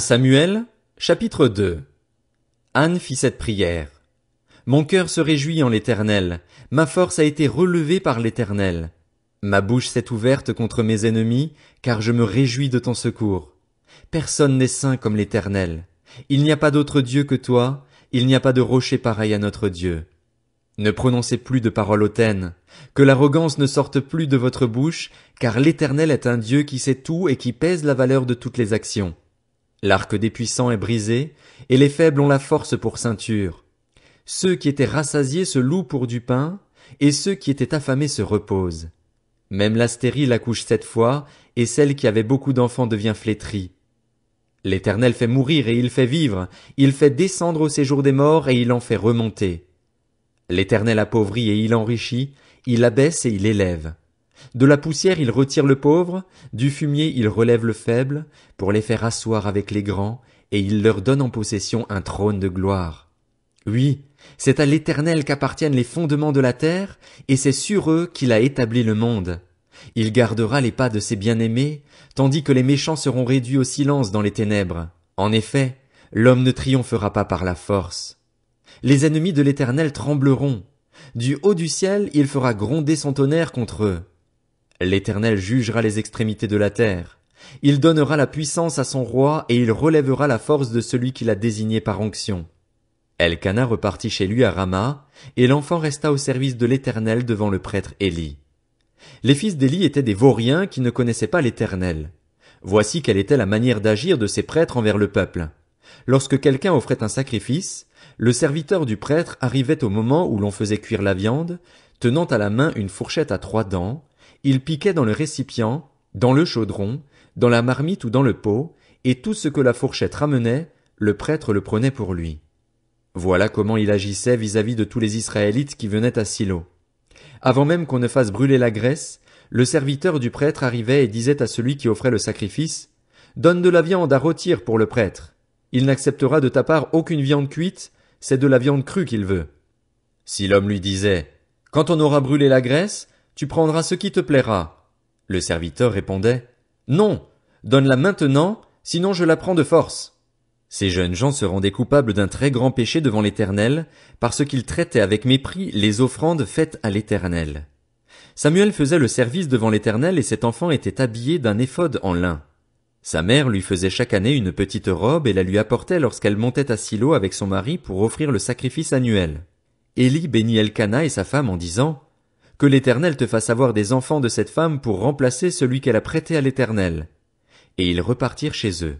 Samuel, chapitre 2 Anne fit cette prière. Mon cœur se réjouit en l'éternel, ma force a été relevée par l'éternel. Ma bouche s'est ouverte contre mes ennemis, car je me réjouis de ton secours. Personne n'est saint comme l'éternel. Il n'y a pas d'autre Dieu que toi, il n'y a pas de rocher pareil à notre Dieu. Ne prononcez plus de paroles hautaines, que l'arrogance ne sorte plus de votre bouche, car l'éternel est un Dieu qui sait tout et qui pèse la valeur de toutes les actions. L'arc des puissants est brisé, et les faibles ont la force pour ceinture. Ceux qui étaient rassasiés se louent pour du pain, et ceux qui étaient affamés se reposent. Même la stérile accouche cette fois, et celle qui avait beaucoup d'enfants devient flétrie. L'Éternel fait mourir et il fait vivre, il fait descendre au séjour des morts et il en fait remonter. L'Éternel appauvrit et il enrichit, il abaisse et il élève. De la poussière il retire le pauvre, du fumier il relève le faible, pour les faire asseoir avec les grands, et il leur donne en possession un trône de gloire. Oui, c'est à l'Éternel qu'appartiennent les fondements de la terre, et c'est sur eux qu'il a établi le monde. Il gardera les pas de ses bien-aimés, tandis que les méchants seront réduits au silence dans les ténèbres. En effet, l'homme ne triomphera pas par la force. Les ennemis de l'Éternel trembleront. Du haut du ciel, il fera gronder son tonnerre contre eux. L'Éternel jugera les extrémités de la terre. Il donnera la puissance à son roi et il relèvera la force de celui qu'il a désigné par onction. Elkana repartit chez lui à Rama, et l'enfant resta au service de l'Éternel devant le prêtre Élie. Les fils d'Élie étaient des vauriens qui ne connaissaient pas l'Éternel. Voici quelle était la manière d'agir de ces prêtres envers le peuple. Lorsque quelqu'un offrait un sacrifice, le serviteur du prêtre arrivait au moment où l'on faisait cuire la viande, tenant à la main une fourchette à trois dents, il piquait dans le récipient, dans le chaudron, dans la marmite ou dans le pot, et tout ce que la fourchette ramenait, le prêtre le prenait pour lui. Voilà comment il agissait vis-à-vis de tous les Israélites qui venaient à Silo. Avant même qu'on ne fasse brûler la graisse, le serviteur du prêtre arrivait et disait à celui qui offrait le sacrifice, Donne de la viande à rôtir pour le prêtre. Il n'acceptera de ta part aucune viande cuite, c'est de la viande crue qu'il veut. Si l'homme lui disait, Quand on aura brûlé la graisse, tu prendras ce qui te plaira. Le serviteur répondait, Non, donne-la maintenant, sinon je la prends de force. Ces jeunes gens se rendaient coupables d'un très grand péché devant l'Éternel, parce qu'ils traitaient avec mépris les offrandes faites à l'Éternel. Samuel faisait le service devant l'Éternel et cet enfant était habillé d'un éphode en lin. Sa mère lui faisait chaque année une petite robe et la lui apportait lorsqu'elle montait à Silo avec son mari pour offrir le sacrifice annuel. Élie bénit Elkana et sa femme en disant que l'Éternel te fasse avoir des enfants de cette femme pour remplacer celui qu'elle a prêté à l'Éternel. Et ils repartirent chez eux.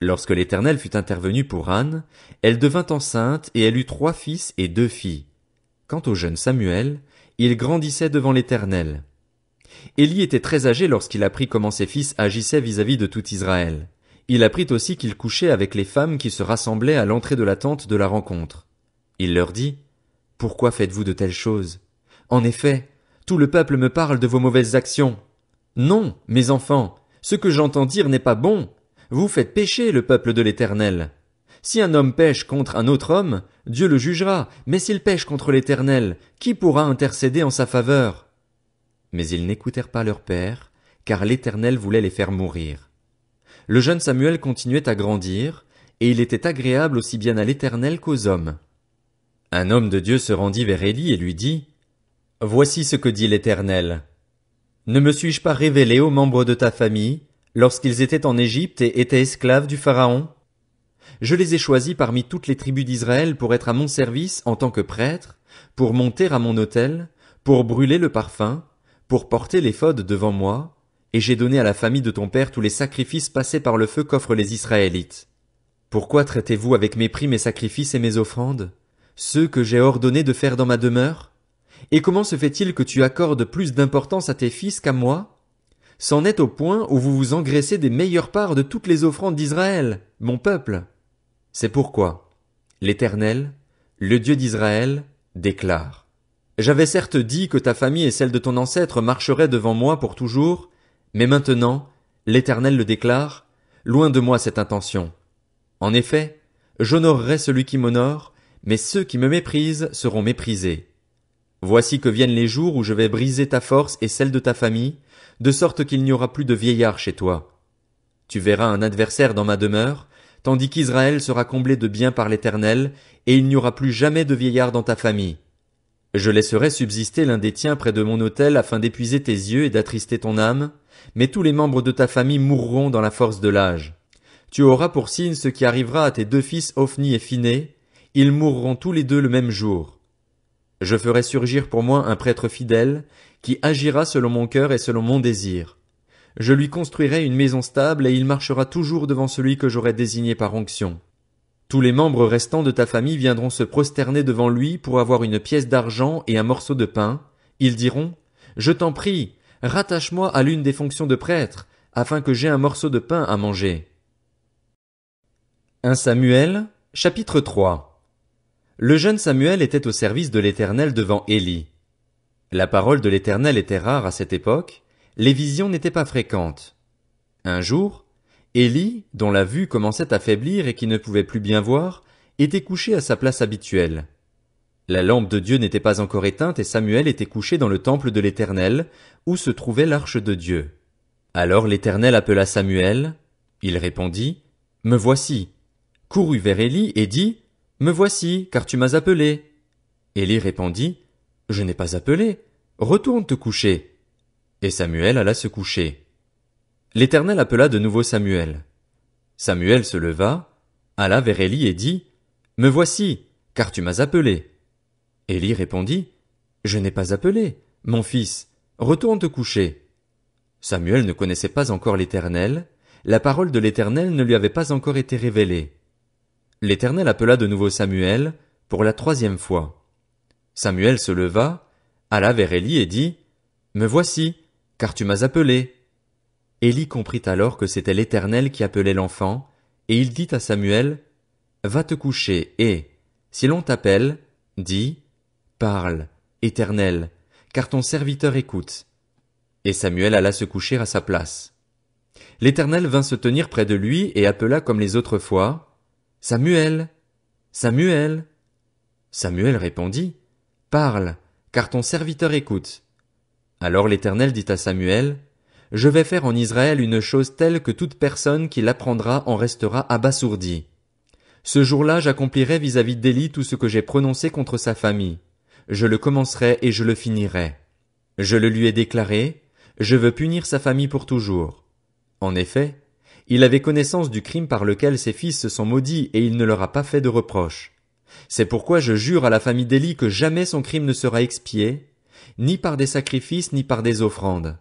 Lorsque l'Éternel fut intervenu pour Anne, elle devint enceinte et elle eut trois fils et deux filles. Quant au jeune Samuel, il grandissait devant l'Éternel. Élie était très âgé lorsqu'il apprit comment ses fils agissaient vis-à-vis de tout Israël. Il apprit aussi qu'il couchait avec les femmes qui se rassemblaient à l'entrée de la tente de la rencontre. Il leur dit, Pourquoi faites-vous de telles choses? En effet, tout le peuple me parle de vos mauvaises actions. Non, mes enfants, ce que j'entends dire n'est pas bon. Vous faites pécher le peuple de l'Éternel. Si un homme pêche contre un autre homme, Dieu le jugera, mais s'il pêche contre l'Éternel, qui pourra intercéder en sa faveur? Mais ils n'écoutèrent pas leur père, car l'Éternel voulait les faire mourir. Le jeune Samuel continuait à grandir, et il était agréable aussi bien à l'Éternel qu'aux hommes. Un homme de Dieu se rendit vers Élie et lui dit, Voici ce que dit l'Éternel. Ne me suis-je pas révélé aux membres de ta famille, lorsqu'ils étaient en Égypte et étaient esclaves du Pharaon? Je les ai choisis parmi toutes les tribus d'Israël pour être à mon service en tant que prêtre, pour monter à mon autel, pour brûler le parfum, pour porter l'éphod devant moi, et j'ai donné à la famille de ton père tous les sacrifices passés par le feu qu'offrent les Israélites. Pourquoi traitez-vous avec mépris mes sacrifices et mes offrandes, ceux que j'ai ordonné de faire dans ma demeure? Et comment se fait-il que tu accordes plus d'importance à tes fils qu'à moi C'en est au point où vous vous engraissez des meilleures parts de toutes les offrandes d'Israël, mon peuple. C'est pourquoi l'Éternel, le Dieu d'Israël, déclare. J'avais certes dit que ta famille et celle de ton ancêtre marcheraient devant moi pour toujours, mais maintenant, l'Éternel le déclare, loin de moi cette intention. En effet, j'honorerai celui qui m'honore, mais ceux qui me méprisent seront méprisés. Voici que viennent les jours où je vais briser ta force et celle de ta famille, de sorte qu'il n'y aura plus de vieillard chez toi. Tu verras un adversaire dans ma demeure, tandis qu'Israël sera comblé de biens par l'Éternel, et il n'y aura plus jamais de vieillard dans ta famille. Je laisserai subsister l'un des tiens près de mon hôtel afin d'épuiser tes yeux et d'attrister ton âme, mais tous les membres de ta famille mourront dans la force de l'âge. Tu auras pour signe ce qui arrivera à tes deux fils Ophni et Phiné, ils mourront tous les deux le même jour. Je ferai surgir pour moi un prêtre fidèle, qui agira selon mon cœur et selon mon désir. Je lui construirai une maison stable, et il marchera toujours devant celui que j'aurai désigné par onction. Tous les membres restants de ta famille viendront se prosterner devant lui pour avoir une pièce d'argent et un morceau de pain. Ils diront, Je t'en prie, rattache-moi à l'une des fonctions de prêtre, afin que j'aie un morceau de pain à manger. 1 Samuel, chapitre 3 le jeune Samuel était au service de l'Éternel devant Élie. La parole de l'Éternel était rare à cette époque, les visions n'étaient pas fréquentes. Un jour, Élie, dont la vue commençait à faiblir et qui ne pouvait plus bien voir, était couché à sa place habituelle. La lampe de Dieu n'était pas encore éteinte et Samuel était couché dans le temple de l'Éternel, où se trouvait l'arche de Dieu. Alors l'Éternel appela Samuel. Il répondit, Me voici. Courut vers Élie et dit, me voici, car tu m'as appelé. Élie répondit, Je n'ai pas appelé. Retourne te coucher. Et Samuel alla se coucher. L'Éternel appela de nouveau Samuel. Samuel se leva, alla vers Élie et dit, Me voici, car tu m'as appelé. Élie répondit, Je n'ai pas appelé, mon fils, retourne te coucher. Samuel ne connaissait pas encore l'Éternel, la parole de l'Éternel ne lui avait pas encore été révélée. L'Éternel appela de nouveau Samuel, pour la troisième fois. Samuel se leva, alla vers Élie et dit, Me voici, car tu m'as appelé. Élie comprit alors que c'était l'Éternel qui appelait l'enfant, et il dit à Samuel, Va te coucher, et, si l'on t'appelle, dis, Parle, Éternel, car ton serviteur écoute. Et Samuel alla se coucher à sa place. L'Éternel vint se tenir près de lui et appela comme les autres fois, Samuel. Samuel. Samuel répondit, Parle, car ton serviteur écoute. Alors l'Éternel dit à Samuel, Je vais faire en Israël une chose telle que toute personne qui l'apprendra en restera abasourdie. Ce jour-là j'accomplirai vis-à-vis d'Élie tout ce que j'ai prononcé contre sa famille. Je le commencerai et je le finirai. Je le lui ai déclaré, je veux punir sa famille pour toujours. En effet, il avait connaissance du crime par lequel ses fils se sont maudits et il ne leur a pas fait de reproche. C'est pourquoi je jure à la famille d'Élie que jamais son crime ne sera expié, ni par des sacrifices, ni par des offrandes.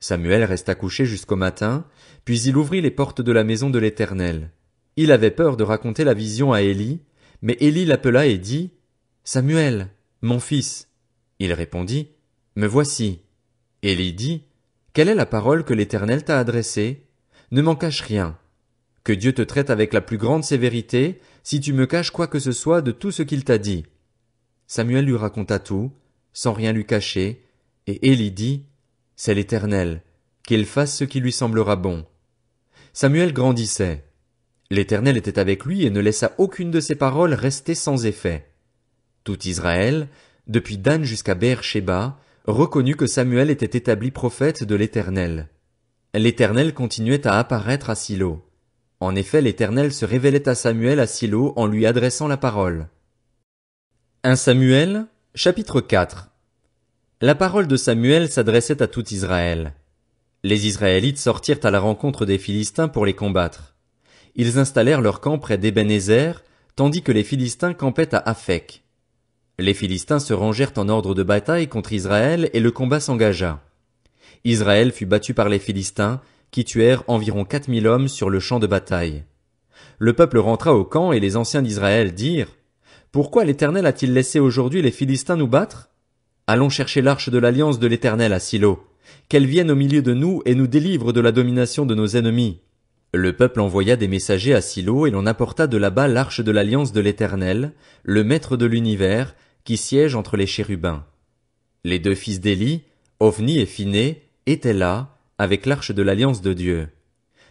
Samuel resta couché jusqu'au matin, puis il ouvrit les portes de la maison de l'Éternel. Il avait peur de raconter la vision à Élie, mais Élie l'appela et dit, Samuel, mon fils. Il répondit, Me voici. Élie dit, Quelle est la parole que l'Éternel t'a adressée? Ne m'en cache rien. Que Dieu te traite avec la plus grande sévérité, si tu me caches quoi que ce soit de tout ce qu'il t'a dit. Samuel lui raconta tout, sans rien lui cacher, et Élie dit, C'est l'Éternel, qu'il fasse ce qui lui semblera bon. Samuel grandissait. L'Éternel était avec lui et ne laissa aucune de ses paroles rester sans effet. Tout Israël, depuis Dan jusqu'à Beersheba, reconnut que Samuel était établi prophète de l'Éternel. L'Éternel continuait à apparaître à Silo. En effet, l'Éternel se révélait à Samuel à Silo en lui adressant la parole. 1 Samuel, chapitre 4 La parole de Samuel s'adressait à tout Israël. Les Israélites sortirent à la rencontre des Philistins pour les combattre. Ils installèrent leur camp près d'Ében-Ezer, tandis que les Philistins campaient à Afek. Les Philistins se rangèrent en ordre de bataille contre Israël et le combat s'engagea. Israël fut battu par les Philistins, qui tuèrent environ quatre mille hommes sur le champ de bataille. Le peuple rentra au camp et les anciens d'Israël dirent, Pourquoi l'Éternel a-t-il laissé aujourd'hui les Philistins nous battre? Allons chercher l'arche de l'alliance de l'Éternel à Silo, qu'elle vienne au milieu de nous et nous délivre de la domination de nos ennemis. Le peuple envoya des messagers à Silo et l'on apporta de là-bas l'arche de l'alliance de l'Éternel, le maître de l'univers, qui siège entre les chérubins. Les deux fils d'Élie, Ovni et Phinée, était là, avec l'arche de l'alliance de Dieu.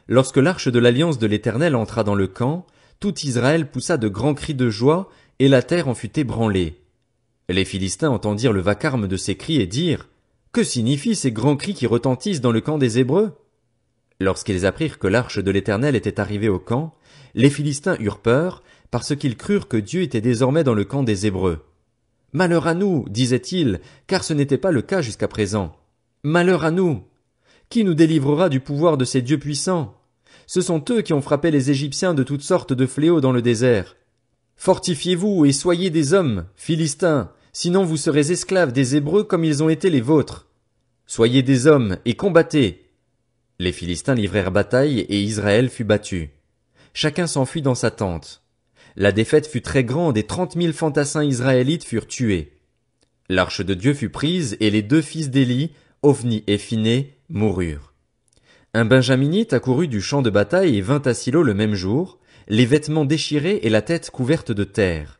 Lorsque l'arche de l'alliance de l'Éternel entra dans le camp, tout Israël poussa de grands cris de joie, et la terre en fut ébranlée. Les Philistins entendirent le vacarme de ces cris et dirent, Que signifient ces grands cris qui retentissent dans le camp des Hébreux? Lorsqu'ils apprirent que l'arche de l'Éternel était arrivée au camp, les Philistins eurent peur, parce qu'ils crurent que Dieu était désormais dans le camp des Hébreux. Malheur à nous, disaient-ils, car ce n'était pas le cas jusqu'à présent. Malheur à nous. Qui nous délivrera du pouvoir de ces dieux puissants? Ce sont eux qui ont frappé les Égyptiens de toutes sortes de fléaux dans le désert. Fortifiez-vous et soyez des hommes, Philistins, sinon vous serez esclaves des Hébreux comme ils ont été les vôtres. Soyez des hommes et combattez. Les Philistins livrèrent bataille et Israël fut battu. Chacun s'enfuit dans sa tente. La défaite fut très grande et trente mille fantassins israélites furent tués. L'arche de Dieu fut prise et les deux fils d'Élie, Ovni et Finé moururent. Un benjaminite accourut du champ de bataille et vint à Silo le même jour, les vêtements déchirés et la tête couverte de terre.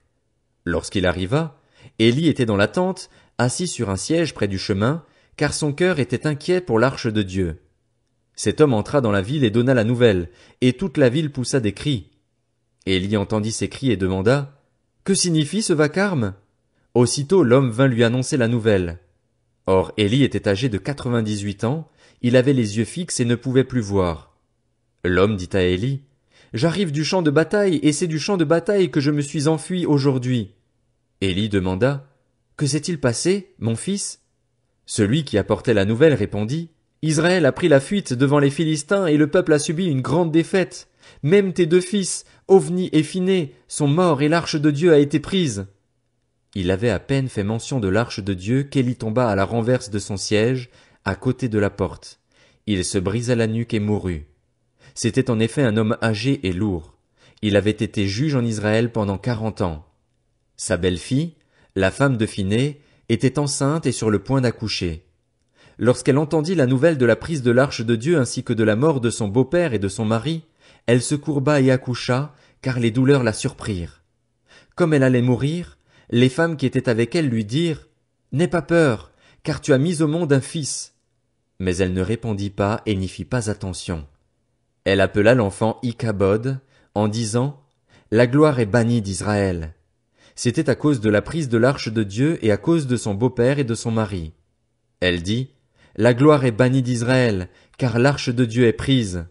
Lorsqu'il arriva, Élie était dans la tente, assis sur un siège près du chemin, car son cœur était inquiet pour l'arche de Dieu. Cet homme entra dans la ville et donna la nouvelle, et toute la ville poussa des cris. Élie entendit ces cris et demanda, Que signifie ce vacarme? Aussitôt l'homme vint lui annoncer la nouvelle. Or Élie était âgé de quatre-vingt-dix-huit ans, il avait les yeux fixes et ne pouvait plus voir. L'homme dit à Élie, J'arrive du champ de bataille, et c'est du champ de bataille que je me suis enfui aujourd'hui. Élie demanda, Que s'est-il passé, mon fils? Celui qui apportait la nouvelle répondit, Israël a pris la fuite devant les Philistins et le peuple a subi une grande défaite. Même tes deux fils, Ovni et Finé, sont morts et l'arche de Dieu a été prise. Il avait à peine fait mention de l'arche de Dieu qu'Élie tomba à la renverse de son siège, à côté de la porte. Il se brisa la nuque et mourut. C'était en effet un homme âgé et lourd. Il avait été juge en Israël pendant quarante ans. Sa belle-fille, la femme de Phinée, était enceinte et sur le point d'accoucher. Lorsqu'elle entendit la nouvelle de la prise de l'arche de Dieu ainsi que de la mort de son beau-père et de son mari, elle se courba et accoucha, car les douleurs la surprirent. Comme elle allait mourir, les femmes qui étaient avec elle lui dirent N'aie pas peur, car tu as mis au monde un fils. Mais elle ne répondit pas et n'y fit pas attention. Elle appela l'enfant Ichabod, en disant La gloire est bannie d'Israël. C'était à cause de la prise de l'arche de Dieu et à cause de son beau-père et de son mari. Elle dit La gloire est bannie d'Israël, car l'arche de Dieu est prise.